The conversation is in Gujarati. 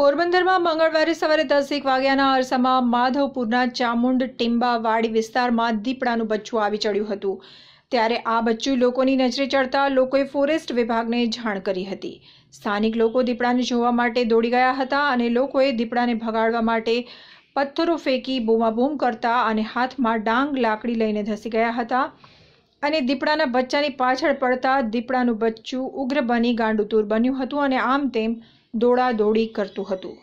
પોરબંદરમાં મંગળવારે સવારે દસેક વાગ્યાના અરસામાં માધવપુરના ચામુંડ ટીંબાવાડી વિસ્તારમાં દીપડાનું બચ્ચું આવી ચડ્યું હતું ત્યારે આ બચ્ચું લોકોની નજરે ચડતા લોકોએ ફોરેસ્ટ વિભાગને જાણ કરી હતી સ્થાનિક લોકો દીપડાને જોવા માટે દોડી ગયા હતા અને લોકોએ દીપડાને ભગાડવા માટે પથ્થરો ફેંકી બૂમાબૂમ કરતા અને હાથમાં ડાંગ લાકડી લઈને ધસી ગયા હતા અને દીપડાના બચ્ચાની પાછળ પડતા દીપડાનું બચ્ચું ઉગ્ર બની ગાંડુતૂર બન્યું હતું અને આમ તેમ દોડાદોડી કરતું હતું